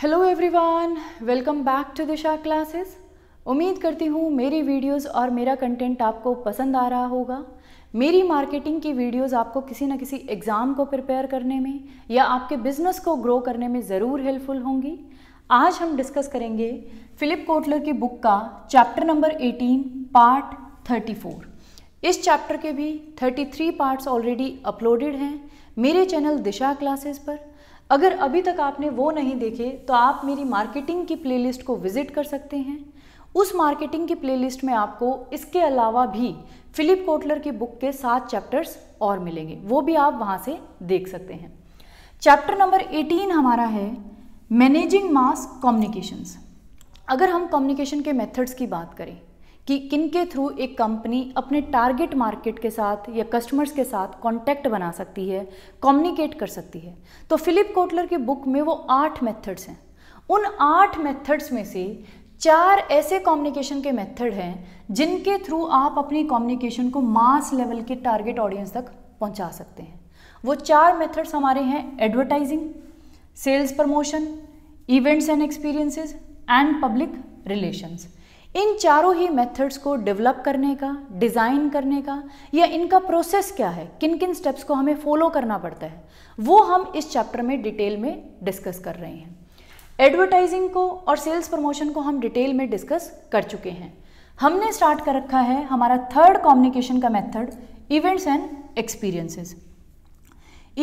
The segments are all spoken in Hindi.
Hello everyone welcome back to Disha classes उम्मीद करती हूँ मेरी वीडियोस और मेरा कंटेंट आपको पसंद आ रहा होगा मेरी मार्केटिंग की वीडियोस आपको किसी न किसी एग्ज़ाम को प्रिपेयर करने में या आपके बिजनेस को ग्रो करने में ज़रूर हेल्पफुल होंगी आज हम डिस्कस करेंगे फ़िलिप कोटलर की बुक का चैप्टर नंबर 18 पार्ट 34 इस चैप्टर के भी 33 पार्ट्स ऑलरेडी अपलोडेड हैं मेरे चैनल दिशा क्लासेस पर अगर अभी तक आपने वो नहीं देखे तो आप मेरी मार्केटिंग की प्लेलिस्ट को विजिट कर सकते हैं उस मार्केटिंग की प्लेलिस्ट में आपको इसके अलावा भी फिलिप कोटलर की बुक के सात चैप्टर्स और मिलेंगे वो भी आप वहाँ से देख सकते हैं चैप्टर नंबर 18 हमारा है मैनेजिंग मास कम्युनिकेशंस अगर हम कम्युनिकेशन के मेथड्स की बात करें कि किन के थ्रू एक कंपनी अपने टारगेट मार्केट के साथ या कस्टमर्स के साथ कॉन्टैक्ट बना सकती है कम्युनिकेट कर सकती है तो फिलिप कोटलर की बुक में वो आठ मेथड्स हैं उन आठ मेथड्स में से चार ऐसे कम्युनिकेशन के मेथड हैं जिनके थ्रू आप अपनी कम्युनिकेशन को मास लेवल के टारगेट ऑडियंस तक पहुंचा सकते हैं वो चार मेथड्स हमारे हैं advertising sales promotion events and experiences and public relations इन चारों ही मेथड्स को डेवलप करने का डिज़ाइन करने का या इनका प्रोसेस क्या है किन किन स्टेप्स को हमें फॉलो करना पड़ता है वो हम इस चैप्टर में डिटेल में डिस्कस कर रहे हैं एडवर्टाइजिंग को और सेल्स प्रमोशन को हम डिटेल में डिस्कस कर चुके हैं हमने स्टार्ट कर रखा है हमारा थर्ड कम्युनिकेशन का method events and experiences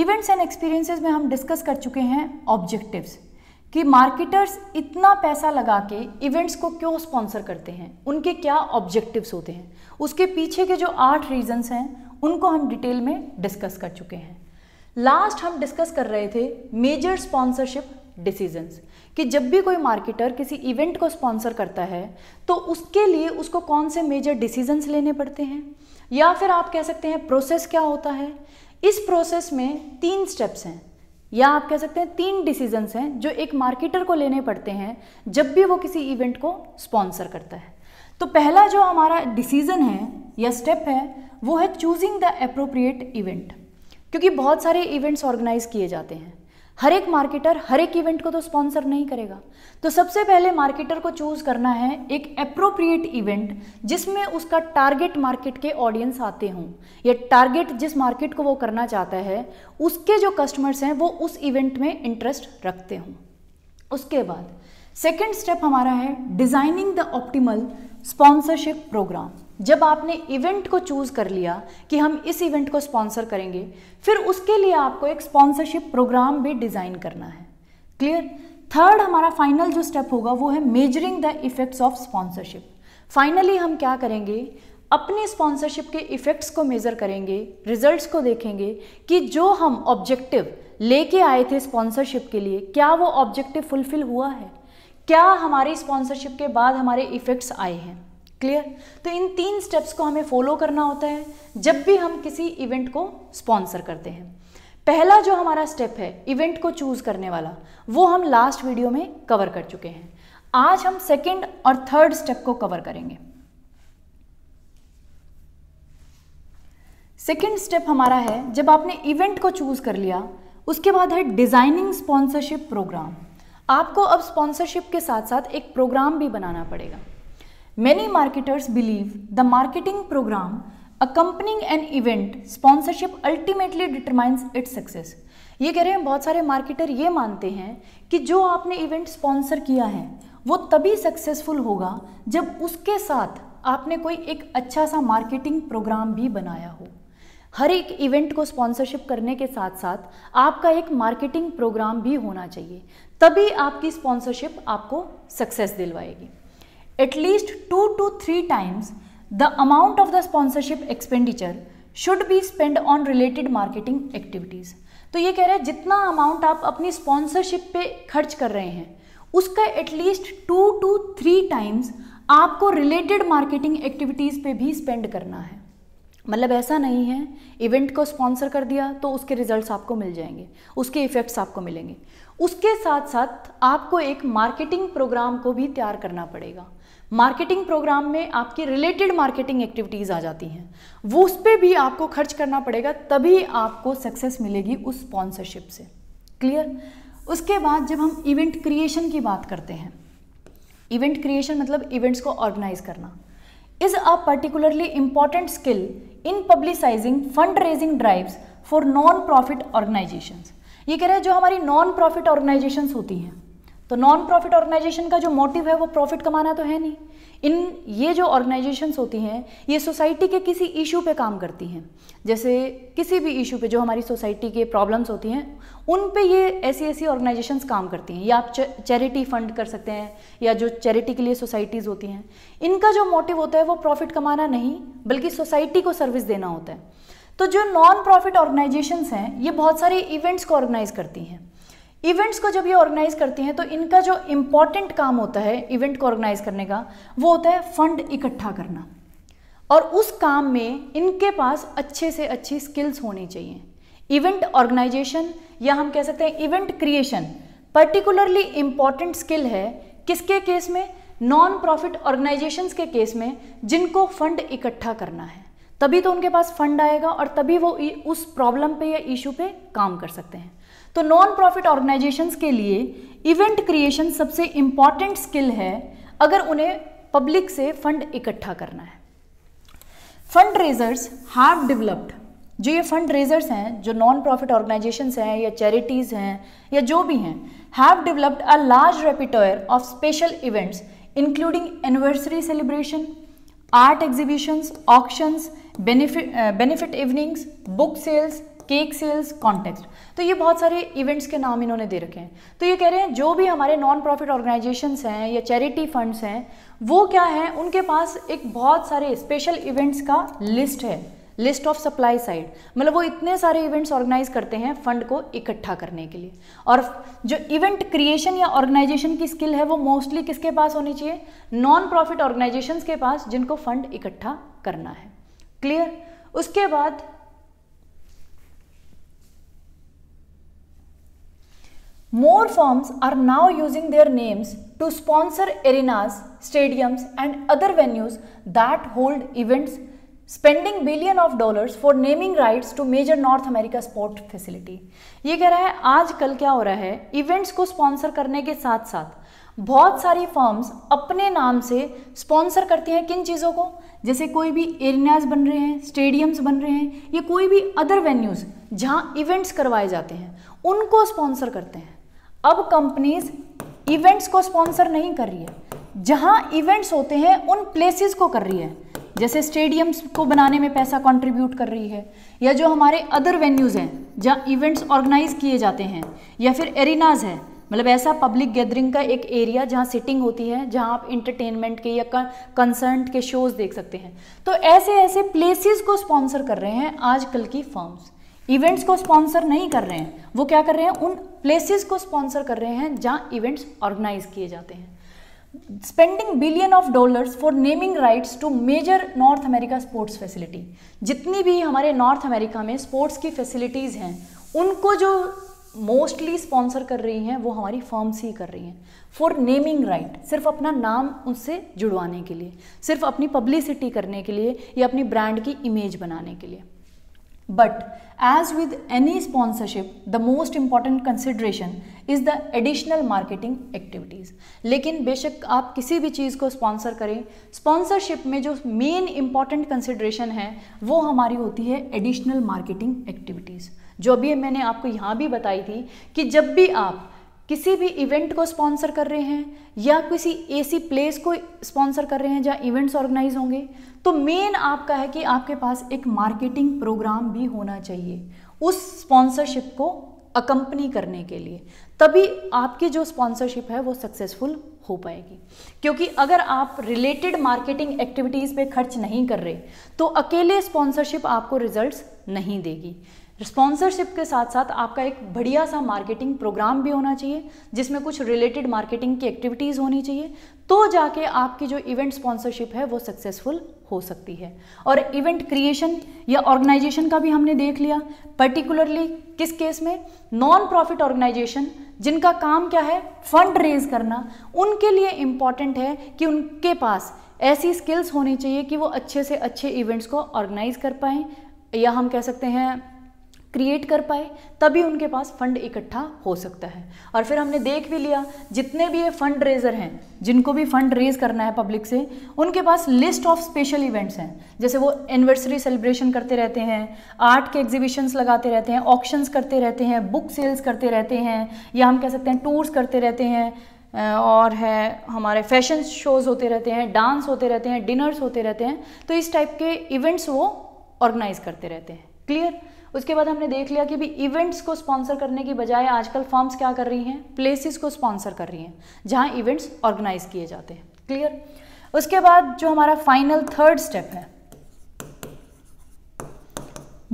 events and experiences में हम डिस्कस कर चुके हैं ऑब्जेक्टिव्स कि मार्केटर्स इतना पैसा लगा के इवेंट्स को क्यों स्पॉन्सर करते हैं उनके क्या ऑब्जेक्टिव्स होते हैं उसके पीछे के जो आठ रीजंस हैं उनको हम डिटेल में डिस्कस कर चुके हैं लास्ट हम डिस्कस कर रहे थे मेजर स्पॉन्सरशिप डिसीजंस कि जब भी कोई मार्केटर किसी इवेंट को स्पॉन्सर करता है तो उसके लिए उसको कौन से मेजर डिसीजंस लेने पड़ते हैं या फिर आप कह सकते हैं प्रोसेस क्या होता है इस प्रोसेस में तीन स्टेप्स हैं या आप कह सकते हैं तीन डिसीजंस हैं जो एक मार्केटर को लेने पड़ते हैं जब भी वो किसी इवेंट को स्पॉन्सर करता है तो पहला जो हमारा डिसीजन है या स्टेप है वो है चूजिंग द अप्रोप्रिएट इवेंट क्योंकि बहुत सारे इवेंट्स ऑर्गेनाइज किए जाते हैं हर एक मार्केटर हर एक इवेंट को तो स्पॉन्सर नहीं करेगा तो सबसे पहले मार्केटर को चूज करना है एक अप्रोप्रिएट इवेंट जिसमें उसका टारगेट मार्केट के ऑडियंस आते हों या टारगेट जिस मार्केट को वो करना चाहता है उसके जो कस्टमर्स हैं वो उस इवेंट में इंटरेस्ट रखते हों उसके बाद सेकेंड स्टेप हमारा है designing the optimal sponsorship program जब आपने इवेंट को चूज़ कर लिया कि हम इस इवेंट को स्पॉन्सर करेंगे फिर उसके लिए आपको एक स्पॉन्सरशिप प्रोग्राम भी डिज़ाइन करना है क्लियर थर्ड हमारा फाइनल जो स्टेप होगा वो है measuring the effects of sponsorship finally हम क्या करेंगे अपनी स्पॉन्सरशिप के इफेक्ट्स को मेज़र करेंगे रिजल्ट्स को देखेंगे कि जो हम ऑब्जेक्टिव लेके आए थे स्पॉन्सरशिप के लिए क्या वो ऑब्जेक्टिव फुलफिल हुआ है क्या हमारी स्पॉन्सरशिप के बाद हमारे इफेक्ट्स आए हैं क्लियर तो इन तीन स्टेप्स को हमें फॉलो करना होता है जब भी हम किसी इवेंट को स्पॉन्सर करते हैं पहला जो हमारा स्टेप है इवेंट को चूज करने वाला वो हम लास्ट वीडियो में कवर कर चुके हैं आज हम सेकेंड और थर्ड स्टेप को कवर करेंगे सेकेंड स्टेप हमारा है जब आपने इवेंट को चूज कर लिया उसके बाद है डिजाइनिंग स्पॉन्सरशिप प्रोग्राम आपको अब स्पॉन्सरशिप के साथ साथ एक प्रोग्राम भी बनाना पड़ेगा Many marketers believe the marketing program accompanying an event sponsorship ultimately determines its success. ये कह रहे हैं बहुत सारे मार्केटर ये मानते हैं कि जो आपने इवेंट स्पॉन्सर किया है वो तभी सक्सेसफुल होगा जब उसके साथ आपने कोई एक अच्छा सा मार्केटिंग प्रोग्राम भी बनाया हो हर एक इवेंट को स्पॉन्सरशिप करने के साथ साथ आपका एक मार्केटिंग प्रोग्राम भी होना चाहिए तभी आपकी स्पॉन्सरशिप आपको सक्सेस दिलवाएगी at least 2 to 3 times the amount of the sponsorship expenditure should be spent on related marketing activities तो ये कह रहे हैं जितना अमाउंट आप अपनी स्पॉन्सरशिप पे खर्च कर रहे हैं उसका at least two two three times आपको रिलेटेड मार्केटिंग एक्टिविटीज़ पे भी स्पेंड करना है मतलब ऐसा नहीं है इवेंट को स्पॉन्सर कर दिया तो उसके रिजल्ट्स आपको मिल जाएंगे उसके इफ़ेक्ट्स आपको मिलेंगे उसके साथ साथ आपको एक मार्केटिंग प्रोग्राम को भी तैयार करना पड़ेगा मार्केटिंग प्रोग्राम में आपकी रिलेटेड मार्केटिंग एक्टिविटीज़ आ जाती हैं वो उस पर भी आपको खर्च करना पड़ेगा तभी आपको सक्सेस मिलेगी उस स्पॉन्सरशिप से क्लियर उसके बाद जब हम इवेंट क्रिएशन की बात करते हैं इवेंट क्रिएशन मतलब इवेंट्स को ऑर्गेनाइज करना is a particularly important skill in publicizing fund raising drives for non profit organizations ये कह रहे हैं जो हमारी नॉन प्रॉफिट ऑर्गेनाइजेशंस होती हैं तो नॉन प्रॉफिट ऑर्गेनाइजेशन का जो मोटिव है वो प्रॉफिट कमाना तो है नहीं इन ये जो ऑर्गेनाइजेशन होती हैं ये सोसाइटी के किसी इशू पे काम करती हैं जैसे किसी भी इशू पे जो हमारी सोसाइटी के प्रॉब्लम्स होती हैं उन पे ये ऐसी ऐसी ऑर्गेनाइजेशन काम करती हैं या आप चैरिटी फंड कर सकते हैं या जो चैरिटी के लिए सोसाइटीज़ होती हैं इनका जो मोटिव होता है वो प्रॉफिट कमाना नहीं बल्कि सोसाइटी को सर्विस देना होता है तो जो नॉन प्रॉफिट ऑर्गेनाइजेशंस हैं ये बहुत सारे इवेंट्स को ऑर्गेनाइज करती हैं इवेंट्स को जब ये ऑर्गेनाइज करते हैं तो इनका जो इम्पॉर्टेंट काम होता है इवेंट को ऑर्गेनाइज करने का वो होता है फंड इकट्ठा करना और उस काम में इनके पास अच्छे से अच्छी स्किल्स होनी चाहिए इवेंट ऑर्गेनाइजेशन या हम कह सकते हैं event creation particularly important skill है किसके केस में नॉन प्रॉफिट ऑर्गेनाइजेशन के केस में जिनको फंड इकट्ठा करना है तभी तो उनके पास फंड आएगा और तभी वो उस प्रॉब्लम पे या इशू पे काम कर सकते हैं तो नॉन प्रॉफिट ऑर्गेनाइजेशन के लिए इवेंट क्रिएशन सबसे इंपॉर्टेंट स्किल है अगर उन्हें पब्लिक से फंड इकट्ठा करना है फंड रेजर्स हैव डेवलप्ड जो ये फंड रेजर्स हैं जो नॉन प्रॉफिट ऑर्गेनाइजेशन हैं या चैरिटीज़ हैं या जो भी हैं have developed a large repertoire of special events including anniversary celebration art exhibitions auctions benefit benefit evenings book sales cake sales contexts तो ये बहुत सारे इवेंट्स के नाम इन्होंने दे रखे हैं तो ये कह रहे हैं जो भी हमारे नॉन प्रॉफिट ऑर्गेनाइजेशंस हैं या चैरिटी फंड्स हैं वो क्या हैं उनके पास एक बहुत सारे स्पेशल इवेंट्स का लिस्ट है लिस्ट ऑफ सप्लाई साइड मतलब वो इतने सारे इवेंट्स ऑर्गेनाइज करते हैं फंड को इकट्ठा करने के लिए और जो इवेंट क्रिएशन या ऑर्गेनाइजेशन की स्किल है वो मोस्टली किसके पास होनी चाहिए नॉन प्रॉफिट ऑर्गेनाइजेशंस के पास जिनको फंड इकट्ठा करना है क्लियर उसके बाद More firms are now using their names to sponsor arenas, stadiums and other venues that hold events, spending billion of dollars for naming rights to major North America sport facility. ye keh raha hai aaj kal kya ho raha hai events ko sponsor karne ke sath sath बहुत सारी फॉर्म्स अपने नाम से स्पॉन्सर करती हैं किन चीज़ों को जैसे कोई भी एरियाज बन रहे हैं स्टेडियम्स बन रहे हैं या कोई भी अदर वेन्यूज़ जहां इवेंट्स करवाए जाते हैं उनको स्पॉन्सर करते हैं अब कंपनीज इवेंट्स को स्पॉन्सर नहीं कर रही है जहां इवेंट्स होते हैं उन प्लेसेस को कर रही है जैसे स्टेडियम्स को बनाने में पैसा कंट्रीब्यूट कर रही है या जो हमारे अदर वेन्यूज़ हैं जहां इवेंट्स ऑर्गेनाइज किए जाते हैं या फिर एरिनाज है मतलब ऐसा पब्लिक गैदरिंग का एक एरिया जहाँ सिटिंग होती है जहां आप इंटरटेनमेंट के या कंसर्ट के शोज देख सकते हैं तो ऐसे ऐसे प्लेसेस को स्पॉन्सर कर रहे हैं आजकल की फॉर्म्स इवेंट्स को स्पॉन्सर नहीं कर रहे हैं वो क्या कर रहे हैं उन प्लेसेस को स्पॉन्सर कर रहे हैं जहाँ इवेंट्स ऑर्गेनाइज किए जाते हैं spending billion of dollars for naming rights to major North America sports facility जितनी भी हमारे नॉर्थ अमेरिका में स्पोर्ट्स की फैसिलिटीज़ हैं उनको जो मोस्टली स्पॉन्सर कर रही हैं वो हमारी फॉर्म्स ही कर रही हैं फॉर नेमिंग राइट सिर्फ अपना नाम उससे जुड़वाने के लिए सिर्फ अपनी पब्लिसिटी करने के लिए या अपनी ब्रांड की इमेज बनाने के लिए But as with any sponsorship, the most important consideration is the additional marketing activities लेकिन बेशक आप किसी भी चीज़ को स्पॉन्सर करें स्पॉन्सरशिप में जो मेन इंपॉर्टेंट कंसिड्रेशन है वो हमारी होती है एडिशनल मार्केटिंग एक्टिविटीज़ जो भी मैंने आपको यहाँ भी बताई थी कि जब भी आप किसी भी इवेंट को स्पॉन्सर कर रहे हैं या किसी ऐसी प्लेस को स्पॉन्सर कर रहे हैं जहाँ इवेंट्स ऑर्गेनाइज होंगे तो मेन आपका है कि आपके पास एक मार्केटिंग प्रोग्राम भी होना चाहिए उस स्पॉन्सरशिप को अकम्पनी करने के लिए तभी आपकी जो स्पॉन्सरशिप है वो सक्सेसफुल हो पाएगी क्योंकि अगर आप रिलेटेड मार्केटिंग एक्टिविटीज़ पे खर्च नहीं कर रहे तो अकेले स्पॉन्सरशिप आपको रिजल्ट्स नहीं देगी स्पॉन्सरशिप के साथ साथ आपका एक बढ़िया सा मार्केटिंग प्रोग्राम भी होना चाहिए जिसमें कुछ रिलेटेड मार्केटिंग की एक्टिविटीज़ होनी चाहिए तो जाके आपकी जो इवेंट स्पॉन्सरशिप है वो सक्सेसफुल हो सकती है और इवेंट क्रिएशन या ऑर्गेनाइजेशन का भी हमने देख लिया पर्टिकुलरली किस केस में नॉन प्रॉफिट ऑर्गेनाइजेशन जिनका काम क्या है फंड रेज करना उनके लिए इम्पॉर्टेंट है कि उनके पास ऐसी स्किल्स होनी चाहिए कि वो अच्छे से अच्छे इवेंट्स को ऑर्गेनाइज कर पाएँ या हम कह सकते हैं क्रिएट कर पाए तभी उनके पास फंड इकट्ठा हो सकता है और फिर हमने देख भी लिया जितने भी ये फंड रेजर हैं जिनको भी फंड रेज करना है पब्लिक से उनके पास लिस्ट ऑफ स्पेशल इवेंट्स हैं जैसे वो एनिवर्सरी सेलिब्रेशन करते रहते हैं आर्ट के एग्जीबिशंस लगाते रहते हैं ऑक्शंस करते रहते हैं बुक सेल्स करते रहते हैं या हम कह सकते हैं टूर्स करते रहते हैं और है हमारे फैशन शोज़ होते रहते हैं डांस होते रहते हैं डिनर्स होते रहते हैं तो इस टाइप के इवेंट्स वो ऑर्गेनाइज करते रहते हैं क्लियर उसके बाद हमने देख लिया कि भी इवेंट्स को स्पॉन्सर करने की बजाय आजकल फॉर्म्स क्या कर रही हैं प्लेसेस को स्पॉन्सर कर रही हैं जहां इवेंट्स ऑर्गेनाइज किए जाते हैं क्लियर उसके बाद जो हमारा फाइनल थर्ड स्टेप है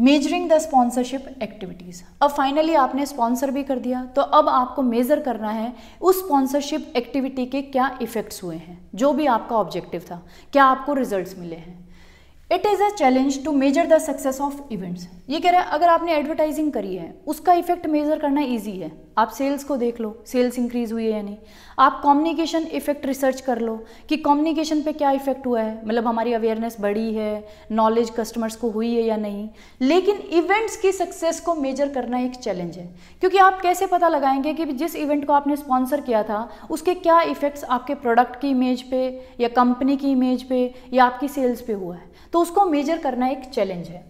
मेजरिंग द स्पॉन्सरशिप एक्टिविटीज़ अब फाइनली आपने स्पॉन्सर भी कर दिया तो अब आपको मेज़र करना है उस स्पॉन्सरशिप एक्टिविटी के क्या इफ़ेक्ट्स हुए हैं जो भी आपका ऑब्जेक्टिव था क्या आपको रिजल्ट्स मिले हैं it is a challenge to measure the success of events ये कह रहा है अगर आपने एडवर्टाइजिंग करी है उसका इफेक्ट मेजर करना ईजी है आप सेल्स को देख लो सेल्स इंक्रीज हुई है या नहीं आप कम्युनिकेशन इफेक्ट रिसर्च कर लो कि कम्युनिकेशन पे क्या इफेक्ट हुआ है मतलब हमारी अवेयरनेस बढ़ी है नॉलेज कस्टमर्स को हुई है या नहीं लेकिन इवेंट्स की सक्सेस को मेजर करना एक चैलेंज है क्योंकि आप कैसे पता लगाएंगे कि जिस इवेंट को आपने स्पॉन्सर किया था उसके क्या इफेक्ट्स आपके प्रोडक्ट की इमेज पे या कंपनी की इमेज पे या आपकी सेल्स पे हुआ है तो उसको मेजर करना एक चैलेंज है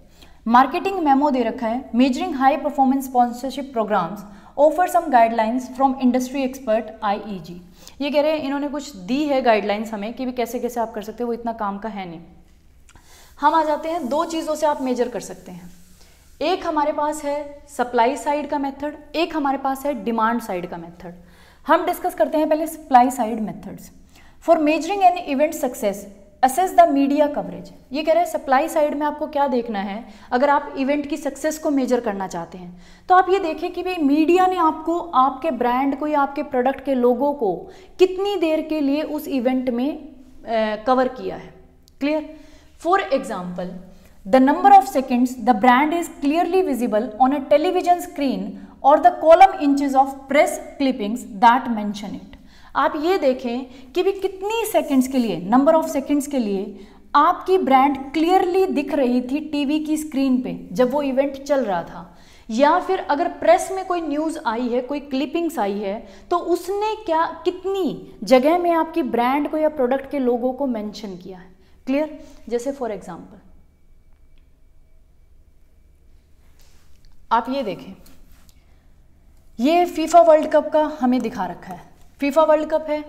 मार्केटिंग मेमो दे रखा है measuring high performance sponsorship programs offer some guidelines from industry expert I ये कह रहे हैं इन्होंने कुछ दी है गाइडलाइंस हमें कि भी कैसे कैसे आप कर सकते हो वो इतना काम का है नहीं हम आ जाते हैं दो चीज़ों से आप मेजर कर सकते हैं एक हमारे पास है सप्लाई साइड का मेथड एक हमारे पास है डिमांड साइड का मेथड हम डिस्कस करते हैं पहले supply side methods for measuring an event success assess the media coverage ये कह रहे हैं सप्लाई साइड में आपको क्या देखना है अगर आप इवेंट की सक्सेस को मेजर करना चाहते हैं तो आप ये देखें कि भाई मीडिया ने आपको आपके ब्रांड को या आपके प्रोडक्ट के लोगों को कितनी देर के लिए उस इवेंट में कवर किया है clear for example the number of seconds the brand is clearly visible on a television screen और the column inches of press clippings that mention it आप ये देखें कि भी कितनी सेकंड्स के लिए नंबर ऑफ सेकंड्स के लिए आपकी ब्रांड क्लियरली दिख रही थी टीवी की स्क्रीन पे जब वो इवेंट चल रहा था या फिर अगर प्रेस में कोई न्यूज़ आई है कोई क्लिपिंग्स आई है तो उसने क्या कितनी जगह में आपकी ब्रांड को या प्रोडक्ट के लोगों को मेंशन किया है क्लियर जैसे फॉर एग्जांपल आप ये देखें ये फीफा वर्ल्ड कप का हमें दिखा रखा है फीफा वर्ल्ड कप है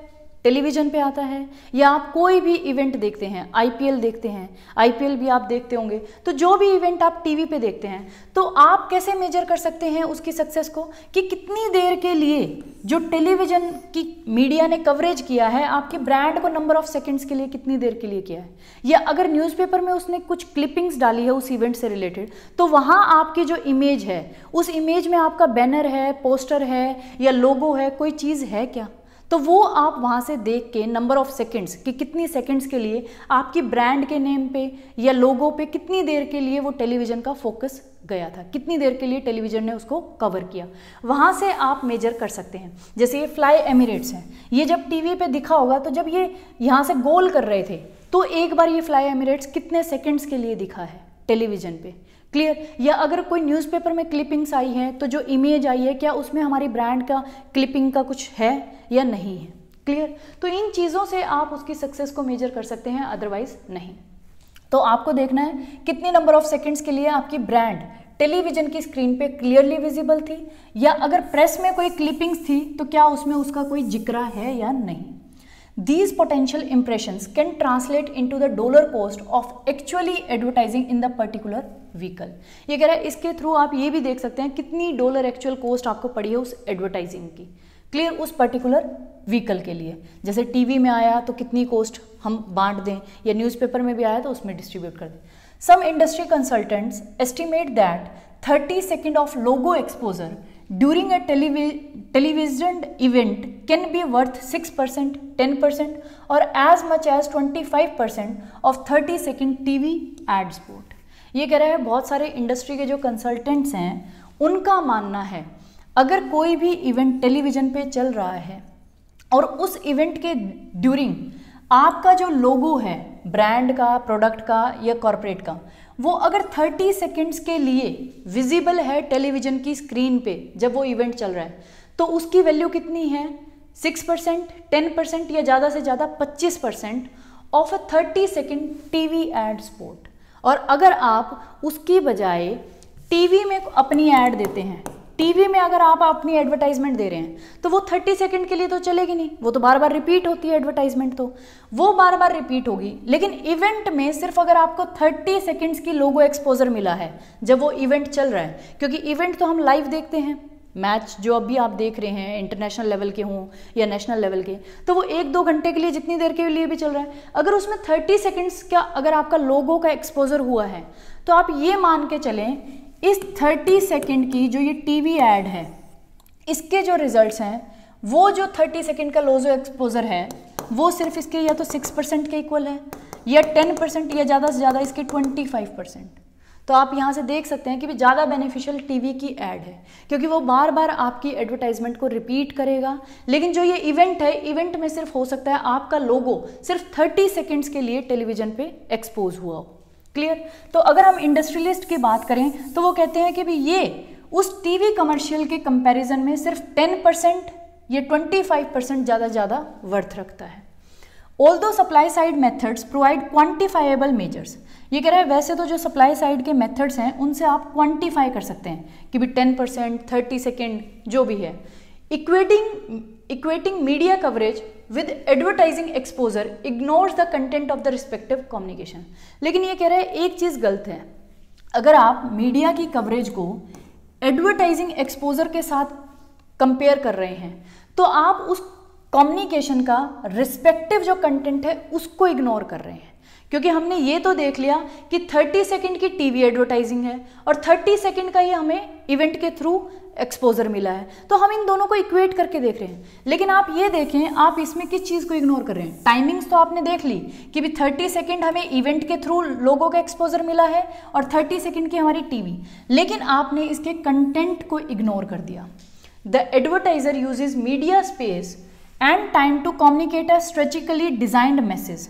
टेलीविज़न पे आता है या आप कोई भी इवेंट देखते हैं आईपीएल देखते हैं आईपीएल भी आप देखते होंगे तो जो भी इवेंट आप टीवी पे देखते हैं तो आप कैसे मेजर कर सकते हैं उसकी सक्सेस को कि कितनी देर के लिए जो टेलीविज़न की मीडिया ने कवरेज किया है आपके ब्रांड को नंबर ऑफ सेकेंड्स के लिए कितनी देर के लिए किया है या अगर न्यूज़पेपर में उसने कुछ क्लिपिंग्स डाली है उस इवेंट से रिलेटेड तो वहाँ आपकी जो इमेज है उस इमेज में आपका बैनर है पोस्टर है या लोगो है कोई चीज़ है क्या तो वो आप वहाँ से देख के नंबर ऑफ सेकेंड्स कि कितनी सेकेंड्स के लिए आपकी ब्रांड के नेम पे या लोगों पे कितनी देर के लिए वो टेलीविज़न का फोकस गया था कितनी देर के लिए टेलीविज़न ने उसको कवर किया वहाँ से आप मेजर कर सकते हैं जैसे ये फ्लाई एमिरेट्स हैं ये जब टीवी पे दिखा होगा तो जब ये यहाँ से गोल कर रहे थे तो एक बार ये फ्लाई एमिरेट्स कितने सेकेंड्स के लिए दिखा है टेलीविज़न पे क्लियर या अगर कोई न्यूज़पेपर में क्लिपिंग्स आई हैं तो जो इमेज आई है क्या उसमें हमारी ब्रांड का क्लिपिंग का कुछ है या नहीं है क्लियर तो इन चीज़ों से आप उसकी सक्सेस को मेजर कर सकते हैं अदरवाइज नहीं तो आपको देखना है कितने नंबर ऑफ सेकेंड्स के लिए आपकी ब्रांड टेलीविजन की स्क्रीन पे क्लियरली विजिबल थी या अगर प्रेस में कोई क्लिपिंग्स थी तो क्या उसमें उसका कोई जिक्रा है या नहीं These potential impressions can translate into the dollar cost of actually advertising in the particular vehicle. ye keh raha hai iske through aap ye bhi dekh sakte hain kitni dollar actual cost aapko padi hai us advertising ki clear उस पर्टिकुलर व्हीकल के लिए जैसे टीवी में आया तो कितनी कॉस्ट हम बांट दें या न्यूज़पेपर में भी आया तो उसमें डिस्ट्रीब्यूट कर दें some industry consultants estimate that 30 second of logo exposure during a televi television event can be worth 6%, 10% or as much as 25% of 30 second TV ad spot. ये कह रहा है बहुत सारे इंडस्ट्री के जो कंसल्टेंट्स हैं उनका मानना है अगर कोई भी इवेंट टेलीविज़न पे चल रहा है और उस इवेंट के ड्यूरिंग आपका जो लोगो है ब्रांड का प्रोडक्ट का या कॉरपोरेट का वो अगर 30 सेकेंड्स के लिए विजिबल है टेलीविजन की स्क्रीन पे जब वो इवेंट चल रहा है तो उसकी वैल्यू कितनी है सिक्स परसेंट टेन परसेंट या ज़्यादा से ज़्यादा पच्चीस percent of a thirty second T V ad spot और अगर आप उसकी बजाय टीवी में अपनी एड देते हैं टीवी में अगर आप अपनी एडवर्टाइजमेंट दे रहे हैं तो वो थर्टी सेकेंड के लिए तो चलेगी नहीं वो तो बार बार रिपीट होती है एडवर्टाइजमेंट तो वो बार बार रिपीट होगी लेकिन इवेंट में सिर्फ अगर आपको थर्टी सेकेंड्स की लोगो एक्सपोजर मिला है जब वो इवेंट चल रहा है क्योंकि इवेंट तो हम लाइव देखते हैं मैच जो अभी आप देख रहे हैं इंटरनेशनल लेवल के हों या नेशनल लेवल के तो वो एक दो घंटे के लिए जितनी देर के लिए भी चल रहा है अगर उसमें थर्टी सेकेंड्स का अगर आपका लोगों का एक्सपोजर हुआ है तो आप ये मान के चलें इस 30 सेकंड की जो ये टीवी एड है इसके जो रिजल्ट्स हैं वो जो 30 सेकंड का लोजो एक्सपोजर है वो सिर्फ इसके या तो 6 परसेंट के इक्वल है या 10 परसेंट या ज़्यादा से ज़्यादा इसके 25 परसेंट तो आप यहाँ से देख सकते हैं कि ज़्यादा बेनिफिशियल टीवी की एड है क्योंकि वो बार बार आपकी एडवर्टाइजमेंट को रिपीट करेगा लेकिन जो ये इवेंट है इवेंट में सिर्फ हो सकता है आपका लोगो सिर्फ 30 सेकेंड्स के लिए टेलीविजन पे एक्सपोज हुआ हो क्लियर तो अगर हम इंडस्ट्रियलिस्ट की बात करें तो वो कहते हैं कि भी ये उस टीवी कमर्शियल के कंपैरिजन में सिर्फ 10 परसेंट या 25 परसेंट ज़्यादा ज़्यादा वर्थ रखता है although supply side methods provide quantifiable measures ये कह रहा है वैसे तो जो सप्लाई साइड के मेथड्स हैं उनसे आप क्वांटिफाई कर सकते हैं कि भी 10 परसेंट थर्टी सेकेंड जो भी है equating equating media coverage with advertising exposure ignores the content of the respective communication लेकिन ये कह रहा है एक चीज़ गलत है अगर आप मीडिया की कवरेज को एडवर्टाइजिंग एक्सपोजर के साथ कंपेयर कर रहे हैं तो आप उस कम्युनिकेशन का रिस्पेक्टिव जो कंटेंट है उसको इग्नोर कर रहे हैं क्योंकि हमने ये तो देख लिया कि 30 सेकंड की टीवी एडवर्टाइजिंग है और 30 सेकंड का ही हमें इवेंट के थ्रू एक्सपोजर मिला है तो हम इन दोनों को इक्वेट करके देख रहे हैं लेकिन आप ये देखें आप इसमें किस चीज़ को इग्नोर कर रहे हैं टाइमिंग्स तो आपने देख ली कि भी थर्टी सेकेंड हमें इवेंट के थ्रू लोगों का एक्सपोजर मिला है और थर्टी सेकेंड की हमारी टीवी लेकिन आपने इसके कंटेंट को इग्नोर कर दिया the advertiser uses media space and time to communicate a strategically designed message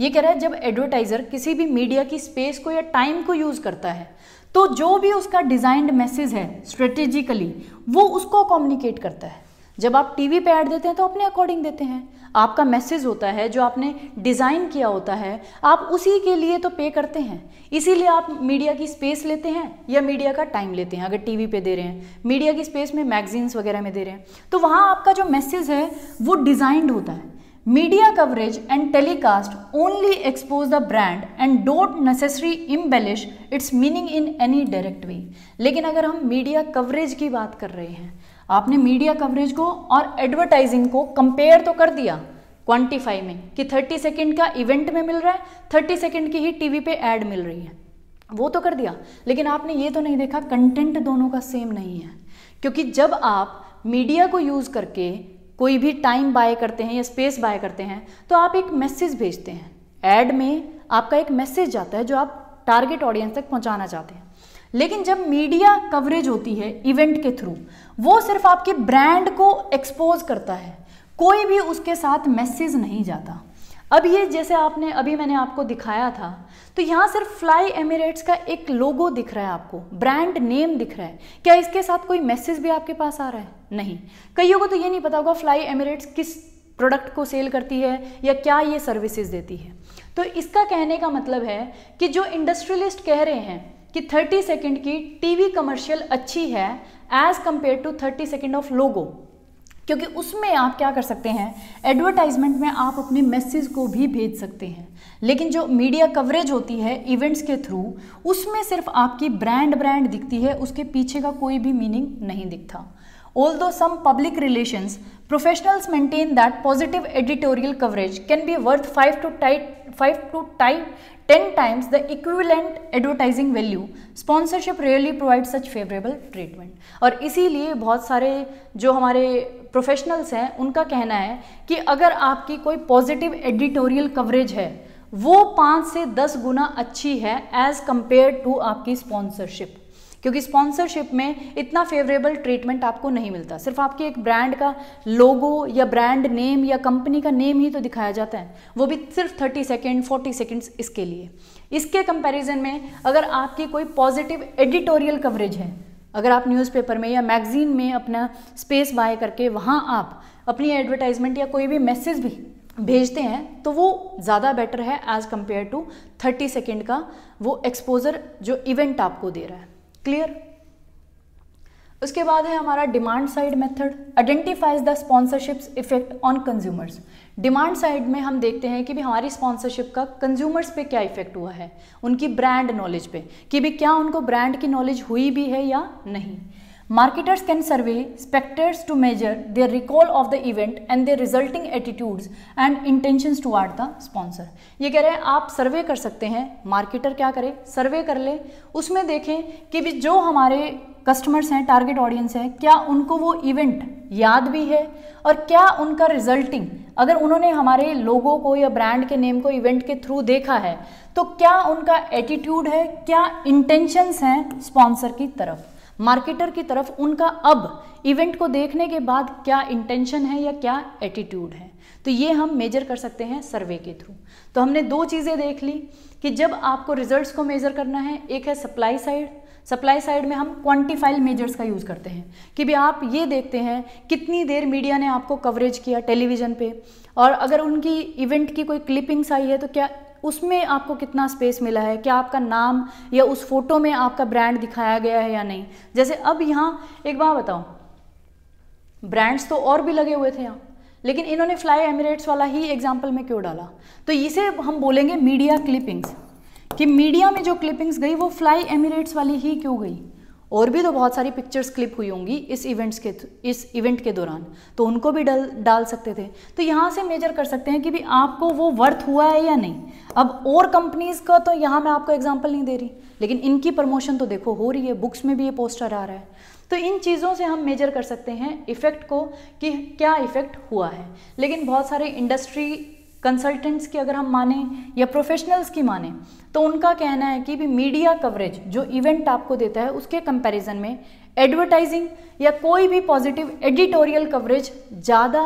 ये कह रहा है जब एडवर्टाइज़र किसी भी मीडिया की स्पेस को या टाइम को यूज़ करता है तो जो भी उसका डिज़ाइंड मैसेज है स्ट्रेटेजिकली वो उसको कम्युनिकेट करता है जब आप टीवी पे ऐड देते हैं तो अपने अकॉर्डिंग देते हैं आपका मैसेज होता है जो आपने डिज़ाइन किया होता है आप उसी के लिए तो पे करते हैं इसीलिए आप मीडिया की स्पेस लेते हैं या मीडिया का टाइम लेते हैं अगर टीवी पे दे रहे हैं मीडिया की स्पेस में मैगजीन्स वगैरह में दे रहे हैं तो वहाँ आपका जो मैसेज है वो डिज़ाइंड होता है Media coverage and telecast only expose the brand and don't necessarily embellish its meaning in any direct way लेकिन अगर हम मीडिया कवरेज की बात कर रहे हैं आपने मीडिया कवरेज को और एडवर्टाइजिंग को कंपेयर तो कर दिया क्वांटिफाई में कि 30 सेकेंड का इवेंट में मिल रहा है 30 सेकेंड की ही टीवी पे ऐड मिल रही है वो तो कर दिया लेकिन आपने ये तो नहीं देखा कंटेंट दोनों का सेम नहीं है क्योंकि जब आप मीडिया को यूज़ करके कोई भी टाइम बाय करते हैं या स्पेस बाय करते हैं तो आप एक मैसेज भेजते हैं एड में आपका एक मैसेज जाता है जो आप टारगेट ऑडियंस तक पहुंचाना चाहते हैं लेकिन जब मीडिया कवरेज होती है इवेंट के थ्रू वो सिर्फ आपके ब्रांड को एक्सपोज करता है कोई भी उसके साथ मैसेज नहीं जाता अब ये जैसे आपने अभी मैंने आपको दिखाया था तो यहाँ सिर्फ फ्लाई एमिरेट्स का एक लोगो दिख रहा है आपको ब्रांड नेम दिख रहा है क्या इसके साथ कोई मैसेज भी आपके पास आ रहा है नहीं कईयों को तो ये नहीं पता होगा फ्लाई एमिरेट्स किस प्रोडक्ट को सेल करती है या क्या ये सर्विसेज देती है तो इसका कहने का मतलब है कि जो इंडस्ट्रियलिस्ट कह रहे हैं कि 30 सेकंड की टीवी कमर्शियल अच्छी है as compared to 30 second of logo क्योंकि उसमें आप क्या कर सकते हैं एडवर्टाइजमेंट में आप अपने मैसेज को भी भेज सकते हैं लेकिन जो मीडिया कवरेज होती है इवेंट्स के थ्रू उसमें सिर्फ आपकी ब्रांड ब्रांड दिखती है उसके पीछे का कोई भी मीनिंग नहीं दिखता although some public relations professionals maintain that positive editorial coverage can be worth five to tight five to tight ten times the equivalent advertising value sponsorship really provide such favourable treatment और इसीलिए बहुत सारे जो हमारे प्रोफेशनल्स हैं उनका कहना है कि अगर आपकी कोई पॉजिटिव एडिटोरियल कवरेज है वो पाँच से दस गुना अच्छी है एज़ कंपेयर टू आपकी स्पॉन्सरशिप क्योंकि स्पॉन्सरशिप में इतना फेवरेबल ट्रीटमेंट आपको नहीं मिलता सिर्फ आपके एक ब्रांड का लोगो या ब्रांड नेम या कंपनी का नेम ही तो दिखाया जाता है वो भी सिर्फ 30 सेकेंड 40 सेकेंड्स इसके लिए इसके कंपैरिजन में अगर आपकी कोई पॉजिटिव एडिटोरियल कवरेज है अगर आप न्यूज़पेपर में या मैगज़ीन में अपना स्पेस बाय करके वहाँ आप अपनी एडवर्टाइजमेंट या कोई भी मैसेज भी भेजते हैं तो वो ज़्यादा बेटर है एज़ कम्पेयर टू 30 सेकेंड का वो एक्सपोज़र जो इवेंट आपको दे रहा है क्लियर उसके बाद है हमारा demand side method identifies the sponsorship's effect on consumers demand side में हम देखते हैं कि भी हमारी स्पॉन्सरशिप का कंज्यूमर्स पे क्या इफेक्ट हुआ है उनकी ब्रांड नॉलेज पे कि भी क्या उनको ब्रांड की नॉलेज हुई भी है या नहीं marketers can survey spectators to measure their recall of the event and their resulting attitudes and intentions to toward the sponsor ये कह रहे हैं आप सर्वे कर सकते हैं मार्केटर क्या करे सर्वे कर ले उसमें देखें कि भी जो हमारे कस्टमर्स हैं टारगेट ऑडियंस हैं क्या उनको वो इवेंट याद भी है और क्या उनका रिजल्टिंग अगर उन्होंने हमारे लोगों को या ब्रांड के नेम को इवेंट के थ्रू देखा है तो क्या उनका एटीट्यूड है क्या इंटेंशंस हैं स्पॉन्सर की तरफ मार्केटर की तरफ उनका अब इवेंट को देखने के बाद क्या इंटेंशन है या क्या एटीट्यूड है तो ये हम मेजर कर सकते हैं सर्वे के थ्रू तो हमने दो चीज़ें देख ली कि जब आपको रिजल्ट्स को मेजर करना है एक है सप्लाई साइड सप्लाई साइड में हम क्वांटिफाइल मेजर्स का यूज़ करते हैं कि भी आप ये देखते हैं कितनी देर मीडिया ने आपको कवरेज किया टेलीविज़न पे और अगर उनकी इवेंट की कोई क्लिपिंग्स आई है तो क्या उसमें आपको कितना स्पेस मिला है क्या आपका नाम या उस फोटो में आपका ब्रांड दिखाया गया है या नहीं जैसे अब यहाँ एक बार बताओ ब्रांड्स तो और भी लगे हुए थे यहाँ लेकिन इन्होंने फ्लाई एमिरेट्स वाला ही एग्जाम्पल में क्यों डाला तो इसे हम बोलेंगे मीडिया क्लिपिंग्स कि मीडिया में जो क्लिपिंग्स गई वो फ्लाई एमिरेट्स वाली ही क्यों गई और भी तो बहुत सारी पिक्चर्स क्लिप हुई होंगी इस इवेंट्स के इस इवेंट के दौरान तो उनको भी डल डाल सकते थे तो यहाँ से मेजर कर सकते हैं कि भी आपको वो वर्थ हुआ है या नहीं अब और कंपनीज़ का तो यहाँ मैं आपको एग्जाम्पल नहीं दे रही लेकिन इनकी प्रमोशन तो देखो हो रही है बुक्स में भी ये पोस्टर आ रहा है तो इन चीज़ों से हम मेजर कर सकते हैं इफ़ेक्ट को कि क्या इफ़ेक्ट हुआ है लेकिन बहुत सारे इंडस्ट्री कंसल्टेंट्स की अगर हम माने या प्रोफेशनल्स की माने तो उनका कहना है कि भी मीडिया कवरेज जो इवेंट आपको देता है उसके कंपैरिजन में एडवर्टाइजिंग या कोई भी पॉजिटिव एडिटोरियल कवरेज ज़्यादा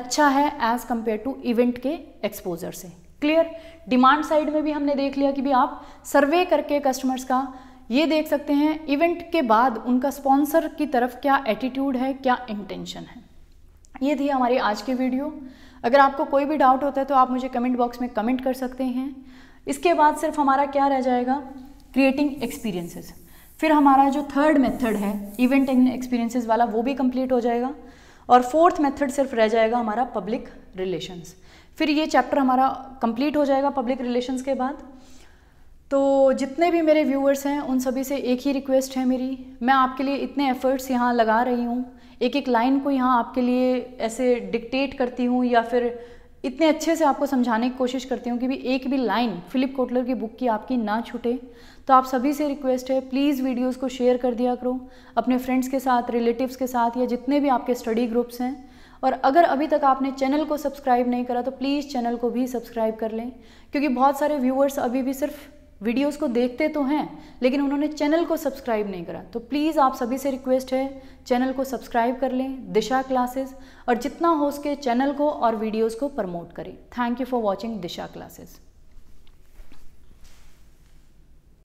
अच्छा है एज कंपेयर टू इवेंट के एक्सपोजर से क्लियर डिमांड साइड में भी हमने देख लिया कि भी आप सर्वे करके कस्टमर्स का ये देख सकते हैं इवेंट के बाद उनका स्पॉन्सर की तरफ क्या एटीट्यूड है क्या इंटेंशन है ये थी हमारी आज की वीडियो अगर आपको कोई भी डाउट होता है तो आप मुझे कमेंट बॉक्स में कमेंट कर सकते हैं इसके बाद सिर्फ हमारा क्या रह जाएगा क्रिएटिंग एक्सपीरियंसेस फिर हमारा जो थर्ड मेथड है इवेंट एंड एक्सपीरियंसेस वाला वो भी कंप्लीट हो जाएगा और फोर्थ मेथड सिर्फ रह जाएगा हमारा पब्लिक रिलेशंस फिर ये चैप्टर हमारा कंप्लीट हो जाएगा पब्लिक रिलेशंस के बाद तो जितने भी मेरे व्यूअर्स हैं उन सभी से एक ही रिक्वेस्ट है मेरी मैं आपके लिए इतने एफ़र्ट्स यहाँ लगा रही हूँ एक एक लाइन को यहाँ आपके लिए ऐसे डिक्टेट करती हूँ या फिर इतने अच्छे से आपको समझाने की कोशिश करती हूँ कि भी एक भी लाइन फ़िलिप कोटलर की बुक की आपकी ना छूटे तो आप सभी से रिक्वेस्ट है प्लीज़ वीडियोस को शेयर कर दिया करो अपने फ्रेंड्स के साथ रिलेटिव्स के साथ या जितने भी आपके स्टडी ग्रुप्स हैं और अगर अभी तक आपने चैनल को सब्सक्राइब नहीं करा तो प्लीज़ चैनल को भी सब्सक्राइब कर लें क्योंकि बहुत सारे व्यूअर्स अभी भी सिर्फ वीडियोस को देखते तो हैं लेकिन उन्होंने चैनल को सब्सक्राइब नहीं करा तो प्लीज़ आप सभी से रिक्वेस्ट है चैनल को सब्सक्राइब कर लें दिशा क्लासेस और जितना हो सके चैनल को और वीडियोस को प्रमोट करें thank you for watching Disha classes